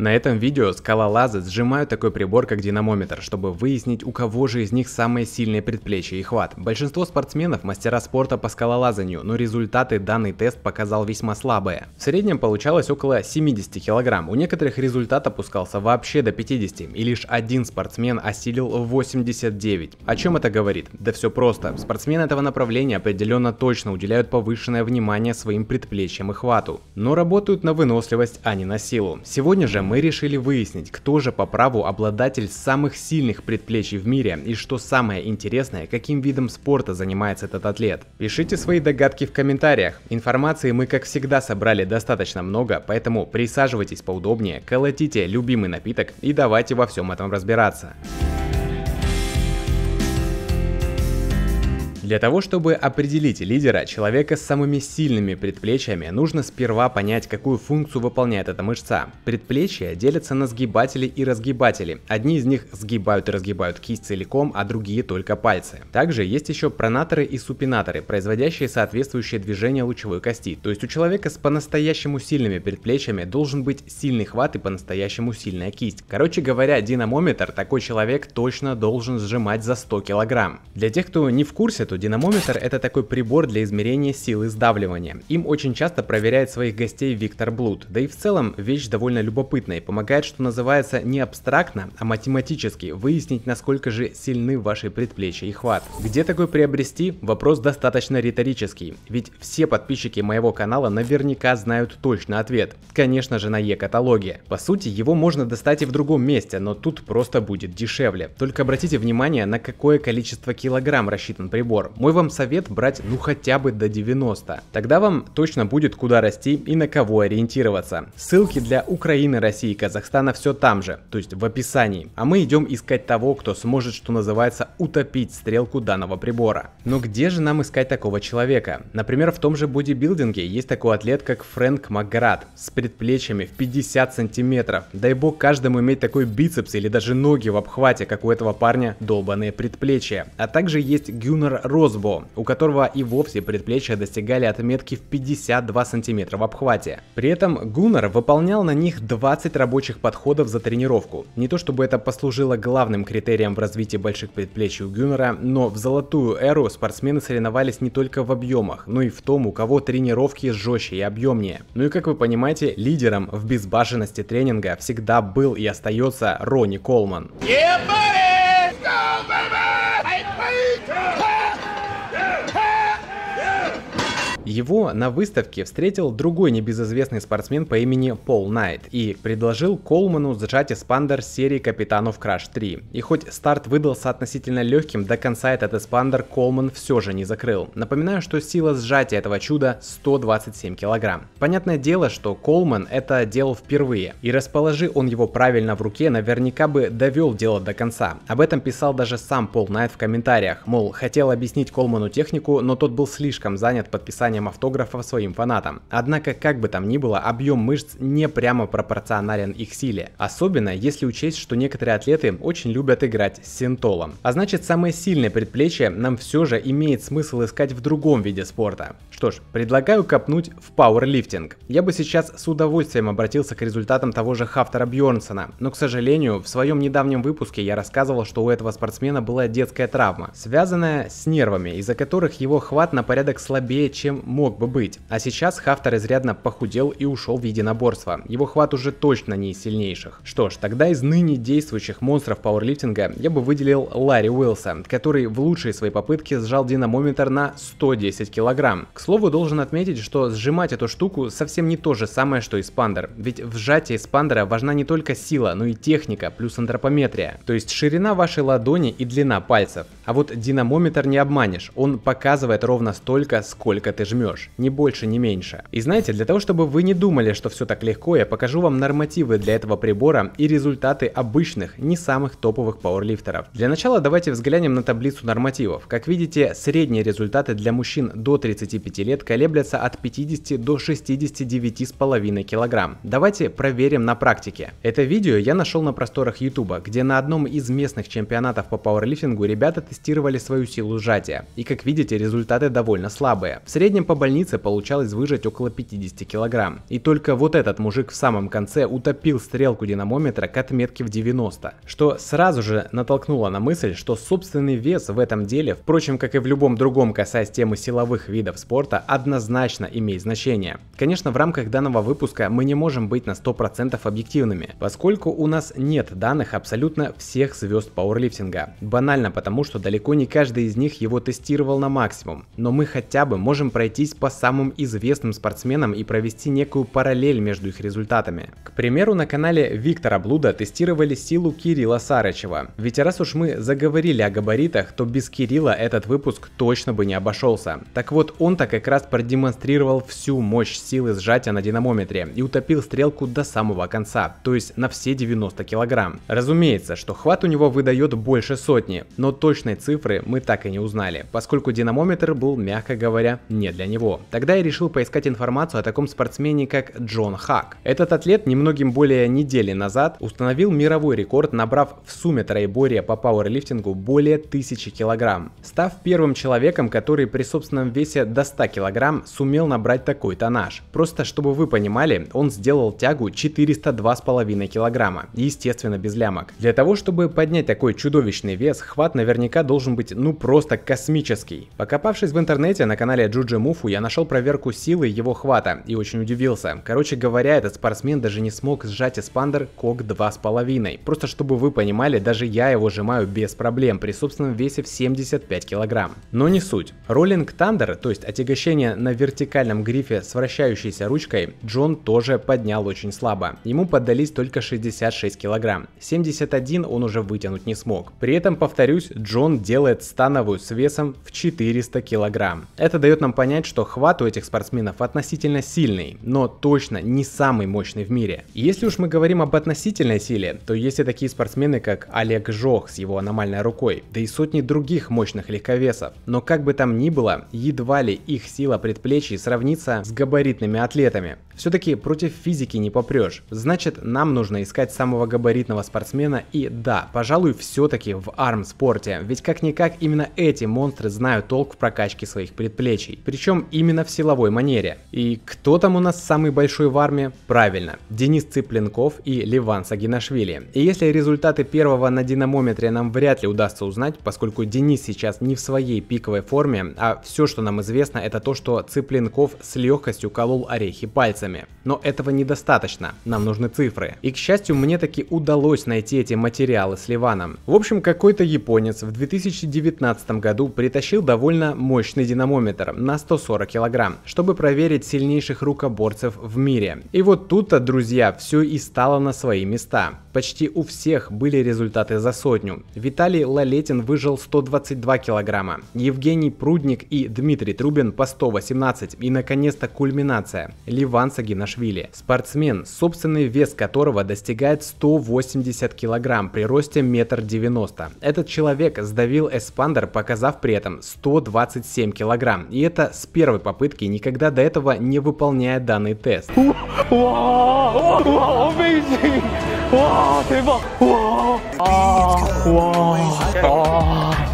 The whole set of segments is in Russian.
На этом видео скалолазы сжимают такой прибор, как динамометр, чтобы выяснить, у кого же из них самые сильные предплечья и хват. Большинство спортсменов – мастера спорта по скалолазанию, но результаты данный тест показал весьма слабые. В среднем получалось около 70 килограмм, у некоторых результат опускался вообще до 50, и лишь один спортсмен осилил 89. О чем это говорит? Да все просто. Спортсмены этого направления определенно точно уделяют повышенное внимание своим предплечьям и хвату, но работают на выносливость, а не на силу. Сегодня же мы решили выяснить, кто же по праву обладатель самых сильных предплечий в мире и что самое интересное, каким видом спорта занимается этот атлет. Пишите свои догадки в комментариях. Информации мы, как всегда, собрали достаточно много, поэтому присаживайтесь поудобнее, колотите любимый напиток и давайте во всем этом разбираться. Для того, чтобы определить лидера, человека с самыми сильными предплечьями, нужно сперва понять, какую функцию выполняет эта мышца. Предплечья делятся на сгибатели и разгибатели. Одни из них сгибают и разгибают кисть целиком, а другие только пальцы. Также есть еще пронаторы и супинаторы, производящие соответствующее движение лучевой кости. То есть у человека с по-настоящему сильными предплечьями должен быть сильный хват и по-настоящему сильная кисть. Короче говоря, динамометр такой человек точно должен сжимать за 100 килограмм. Для тех, кто не в курсе, то динамометр это такой прибор для измерения силы сдавливания. Им очень часто проверяет своих гостей Виктор Блуд. Да и в целом вещь довольно любопытная и помогает, что называется, не абстрактно, а математически выяснить, насколько же сильны ваши предплечья и хват. Где такой приобрести? Вопрос достаточно риторический, ведь все подписчики моего канала наверняка знают точно ответ. Конечно же на Е-каталоге. По сути, его можно достать и в другом месте, но тут просто будет дешевле. Только обратите внимание, на какое количество килограмм рассчитан прибор. Мой вам совет брать ну хотя бы до 90. Тогда вам точно будет куда расти и на кого ориентироваться. Ссылки для Украины, России и Казахстана все там же, то есть в описании. А мы идем искать того, кто сможет, что называется, утопить стрелку данного прибора. Но где же нам искать такого человека? Например, в том же бодибилдинге есть такой атлет, как Фрэнк Макград, с предплечьями в 50 сантиметров. Дай бог каждому иметь такой бицепс или даже ноги в обхвате, как у этого парня долбанные предплечья. А также есть Гюнер Ру Кросбо, у которого и вовсе предплечья достигали отметки в 52 сантиметра в обхвате. При этом Гуннер выполнял на них 20 рабочих подходов за тренировку. Не то чтобы это послужило главным критерием в развитии больших предплечий у Гюннера, но в золотую эру спортсмены соревновались не только в объемах, но и в том, у кого тренировки жестче и объемнее. Ну и как вы понимаете, лидером в безбашенности тренинга всегда был и остается Ронни Колман. Yeah, Его на выставке встретил другой небезызвестный спортсмен по имени Пол Найт и предложил Колману сжать эспандер серии Капитанов Краш 3. И хоть старт выдался относительно легким, до конца этот эспандер Колман все же не закрыл. Напоминаю, что сила сжатия этого чуда 127 килограмм. Понятное дело, что Колман это делал впервые, и расположи он его правильно в руке, наверняка бы довел дело до конца. Об этом писал даже сам Пол Найт в комментариях, мол, хотел объяснить Колману технику, но тот был слишком занят подписанием выписанием автографов своим фанатам. Однако, как бы там ни было, объем мышц не прямо пропорционален их силе. Особенно, если учесть, что некоторые атлеты очень любят играть с синтолом. А значит, самое сильное предплечье нам все же имеет смысл искать в другом виде спорта. Что ж, предлагаю копнуть в пауэрлифтинг. Я бы сейчас с удовольствием обратился к результатам того же Хафтера Бьорнсона, но, к сожалению, в своем недавнем выпуске я рассказывал, что у этого спортсмена была детская травма, связанная с нервами, из-за которых его хват на порядок слабее, чем мог бы быть. А сейчас Хафтер изрядно похудел и ушел в единоборство. Его хват уже точно не из сильнейших. Что ж, тогда из ныне действующих монстров пауэрлифтинга я бы выделил Ларри Уилса, который в лучшие свои попытки сжал динамометр на 110 килограмм. К слову, должен отметить, что сжимать эту штуку совсем не то же самое, что и спандер. Ведь в сжатии спандера важна не только сила, но и техника, плюс антропометрия, то есть ширина вашей ладони и длина пальцев. А вот динамометр не обманешь, он показывает ровно столько, сколько ты жмешь, ни больше, ни меньше. И знаете, для того, чтобы вы не думали, что все так легко, я покажу вам нормативы для этого прибора и результаты обычных, не самых топовых пауэрлифтеров. Для начала давайте взглянем на таблицу нормативов. Как видите, средние результаты для мужчин до 35 лет колеблятся от 50 до 69,5 килограмм. Давайте проверим на практике. Это видео я нашел на просторах YouTube, где на одном из местных чемпионатов по пауэрлифтингу ребята тестировали свою силу сжатия, и как видите, результаты довольно слабые. В среднем по больнице получалось выжать около 50 килограмм. И только вот этот мужик в самом конце утопил стрелку динамометра к отметке в 90, что сразу же натолкнуло на мысль, что собственный вес в этом деле, впрочем, как и в любом другом касаясь темы силовых видов спорта, однозначно имеет значение. Конечно, в рамках данного выпуска мы не можем быть на 100% объективными, поскольку у нас нет данных абсолютно всех звезд пауэрлифтинга. Банально потому, что далеко не каждый из них его тестировал на максимум, но мы хотя бы можем пройтись по самым известным спортсменам и провести некую параллель между их результатами. К примеру, на канале Виктора Блуда тестировали силу Кирилла Сарычева. Ведь раз уж мы заговорили о габаритах, то без Кирилла этот выпуск точно бы не обошелся. Так вот, он-то как раз продемонстрировал всю мощь силы сжатия на динамометре и утопил стрелку до самого конца, то есть на все 90 килограмм. Разумеется, что хват у него выдает больше сотни, но точно точной цифры мы так и не узнали, поскольку динамометр был, мягко говоря, не для него. Тогда я решил поискать информацию о таком спортсмене, как Джон Хак. Этот атлет немногим более недели назад установил мировой рекорд, набрав в сумме троеборья по пауэрлифтингу более 1000 килограмм, став первым человеком, который при собственном весе до 100 килограмм сумел набрать такой тонаж. Просто чтобы вы понимали, он сделал тягу 402,5 килограмма, естественно без лямок. Для того, чтобы поднять такой чудовищный вес, хват наверняка должен быть ну просто космический. Покопавшись в интернете, на канале Джуджи Муфу я нашел проверку силы его хвата и очень удивился. Короче говоря, этот спортсмен даже не смог сжать эспандер кок 2,5. Просто чтобы вы понимали, даже я его сжимаю без проблем при собственном весе в 75 килограмм. Но не суть. Роллинг Тандер, то есть отягощение на вертикальном грифе с вращающейся ручкой, Джон тоже поднял очень слабо. Ему поддались только 66 килограмм. 71 он уже вытянуть не смог. При этом, повторюсь, Джон он делает становую с весом в 400 кг. Это дает нам понять, что хват у этих спортсменов относительно сильный, но точно не самый мощный в мире. Если уж мы говорим об относительной силе, то есть и такие спортсмены, как Олег Жох с его аномальной рукой, да и сотни других мощных легковесов. Но как бы там ни было, едва ли их сила предплечий сравнится с габаритными атлетами. Все-таки против физики не попрешь. Значит, нам нужно искать самого габаритного спортсмена и да, пожалуй, все-таки в армспорте. Ведь как-никак именно эти монстры знают толк в прокачке своих предплечий. Причем именно в силовой манере. И кто там у нас самый большой в армии? Правильно, Денис Цыпленков и Ливан Сагинашвили. И если результаты первого на динамометре нам вряд ли удастся узнать, поскольку Денис сейчас не в своей пиковой форме, а все, что нам известно, это то, что Цыпленков с легкостью колол орехи пальцами данными. Но этого недостаточно, нам нужны цифры. И к счастью, мне таки удалось найти эти материалы с Ливаном. В общем, какой-то японец в 2019 году притащил довольно мощный динамометр на 140 килограмм, чтобы проверить сильнейших рукоборцев в мире. И вот тут-то, друзья, все и стало на свои места. Почти у всех были результаты за сотню. Виталий Лалетин выжил 122 килограмма, Евгений Прудник и Дмитрий Трубин по 118 и наконец-то кульминация. Ливанцы Сагинашвили. Спортсмен, собственный вес которого достигает 180 килограмм при росте метр девяносто. Этот человек сдавил эспандер, показав при этом 127 килограмм. И это с первой попытки, никогда до этого не выполняя данный тест. Вау,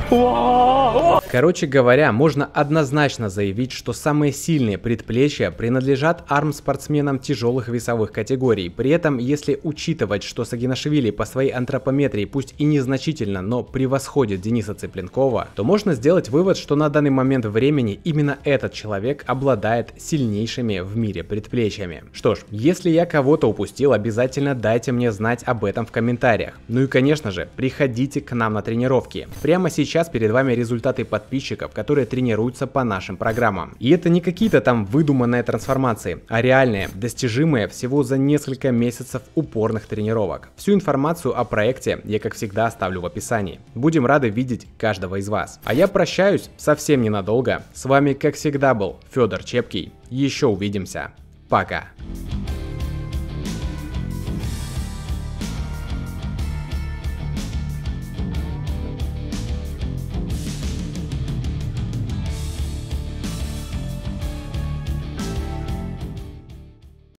Короче говоря, можно однозначно заявить, что самые сильные предплечья принадлежат арм-спортсменам тяжелых весовых категорий. При этом, если учитывать, что Сагинашвили по своей антропометрии пусть и незначительно, но превосходит Дениса Цыпленкова, то можно сделать вывод, что на данный момент времени именно этот человек обладает сильнейшими в мире предплечьями. Что ж, если я кого-то упустил, обязательно дайте мне знать об этом в комментариях. Ну и конечно же, приходите к нам на тренировки. Прямо сейчас сейчас перед вами результаты подписчиков, которые тренируются по нашим программам. И это не какие-то там выдуманные трансформации, а реальные, достижимые всего за несколько месяцев упорных тренировок. Всю информацию о проекте я, как всегда, оставлю в описании. Будем рады видеть каждого из вас. А я прощаюсь совсем ненадолго. С вами, как всегда, был Федор Чепкий. Еще увидимся. Пока.